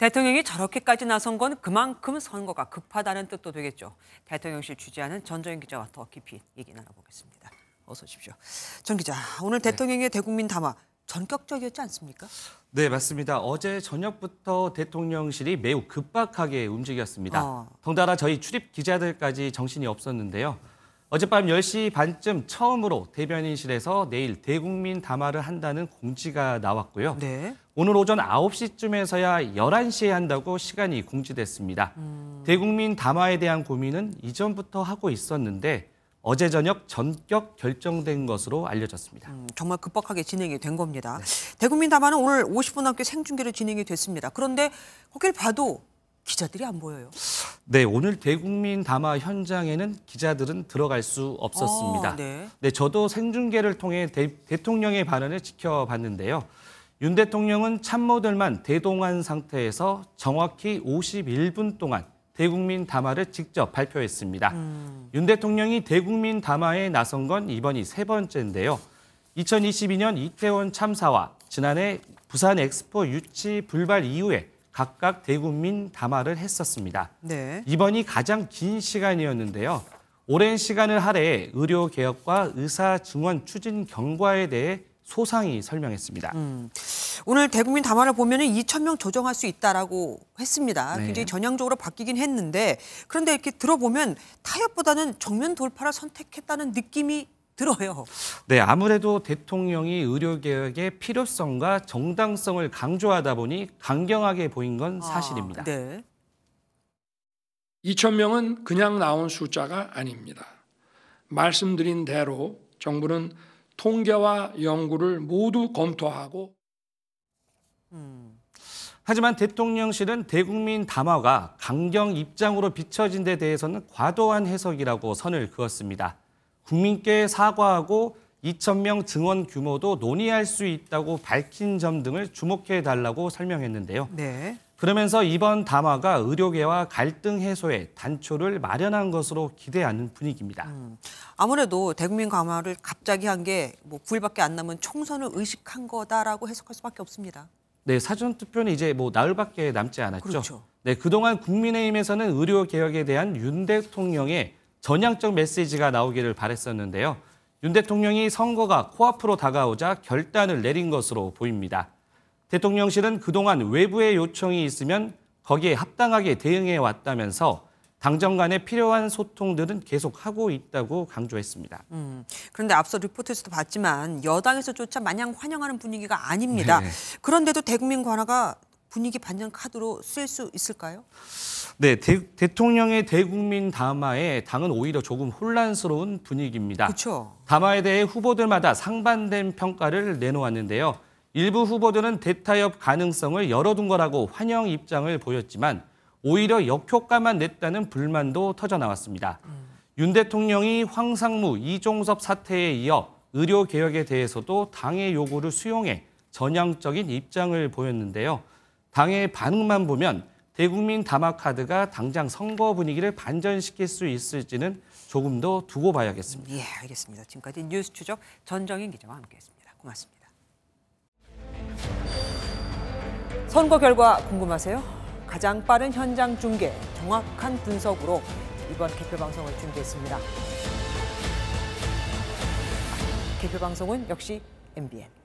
대통령이 저렇게까지 나선 건 그만큼 선거가 급하다는 뜻도 되겠죠. 대통령실 취재하는 전정인 기자와 더 깊이 얘기 나눠보겠습니다. 어서 오십시오. 전 기자, 오늘 네. 대통령의 네. 대국민 담화 전격적이었지 않습니까? 네, 맞습니다. 어제 저녁부터 대통령실이 매우 급박하게 움직였습니다. 어. 덩달아 저희 출입 기자들까지 정신이 없었는데요. 어젯밤 10시 반쯤 처음으로 대변인실에서 내일 대국민 담화를 한다는 공지가 나왔고요. 네. 오늘 오전 9시쯤에서야 11시에 한다고 시간이 공지됐습니다. 음... 대국민 담화에 대한 고민은 이전부터 하고 있었는데 어제 저녁 전격 결정된 것으로 알려졌습니다. 음, 정말 급박하게 진행이 된 겁니다. 네. 대국민 담화는 오늘 50분 넘게 생중계로 진행이 됐습니다. 그런데 거길 봐도 기자들이 안 보여요. 네, 오늘 대국민 담화 현장에는 기자들은 들어갈 수 없었습니다. 아, 네. 네. 저도 생중계를 통해 대, 통령의 발언을 지켜봤는데요. 윤 대통령은 참모들만 대동한 상태에서 정확히 51분 동안 대국민 담화를 직접 발표했습니다. 음. 윤 대통령이 대국민 담화에 나선 건 이번이 세 번째인데요. 2022년 이태원 참사와 지난해 부산 엑스포 유치 불발 이후에 각각 대국민 담화를 했었습니다. 네. 이번이 가장 긴 시간이었는데요. 오랜 시간을 할애 의료 개혁과 의사 증원 추진 경과에 대해 소상히 설명했습니다. 음, 오늘 대국민 담화를 보면 2천 명 조정할 수 있다라고 했습니다. 네. 굉장히 전향적으로 바뀌긴 했는데 그런데 이렇게 들어보면 타협보다는 정면 돌파를 선택했다는 느낌이 들어요. 네, 아무래도 대통령이 의료개혁의 필요성과 정당성을 강조하다 보니 강경하게 보인 건 아, 사실입니다. 아, 네. 2천 명은 그냥 나온 숫자가 아닙니다. 말씀드린 대로 정부는 통계와 연구를 모두 검토하고 음. 하지만 대통령실은 대국민 담화가 강경 입장으로 비춰진 데 대해서는 과도한 해석이라고 선을 그었습니다. 국민께 사과하고 2천명 증원 규모도 논의할 수 있다고 밝힌 점 등을 주목해 달라고 설명했는데요. 네. 그러면서 이번 담화가 의료계와 갈등 해소에 단초를 마련한 것으로 기대하는 분위기입니다. 음, 아무래도 대국민 감화를 갑자기 한게뭐 9일밖에 안 남은 총선을 의식한 거다라고 해석할 수밖에 없습니다. 네, 사전 투표는 이제 뭐 나흘밖에 남지 않았죠. 그렇죠. 네, 그동안 국민의힘에서는 의료 개혁에 대한 윤 대통령의 전향적 메시지가 나오기를 바랬었는데요. 윤 대통령이 선거가 코앞으로 다가오자 결단을 내린 것으로 보입니다. 대통령실은 그동안 외부의 요청이 있으면 거기에 합당하게 대응해 왔다면서 당정 간의 필요한 소통들은 계속하고 있다고 강조했습니다. 음, 그런데 앞서 리포트에서도 봤지만 여당에서조차 마냥 환영하는 분위기가 아닙니다. 네. 그런데도 대국민 관화가 분위기 반전 카드로 쓸 수 있을까요? 네, 대, 통령의 대국민 담화에 당은 오히려 조금 혼란스러운 분위기입니다. 그쵸. 담화에 대해 후보들마다 상반된 평가를 내놓았는데요. 일부 후보들은 대타협 가능성을 열어둔 거라고 환영 입장을 보였지만 오히려 역효과만 냈다는 불만도 터져나왔습니다. 음. 윤 대통령이 황상무, 이종섭 사태에 이어 의료개혁에 대해서도 당의 요구를 수용해 전향적인 입장을 보였는데요. 당의 반응만 보면 대국민 담화 카드가 당장 선거 분위기를 반전시킬 수 있을지는 조금 더 두고 봐야겠습니다. 예, 알겠습니다. 지금까지 뉴스 추적 전정인 기자와 함께했습니다. 고맙습니다. 선거 결과 궁금하세요? 가장 빠른 현장 중계, 정확한 분석으로 이번 개표 방송을 준비했습니다. 개표 방송은 역시 MBN.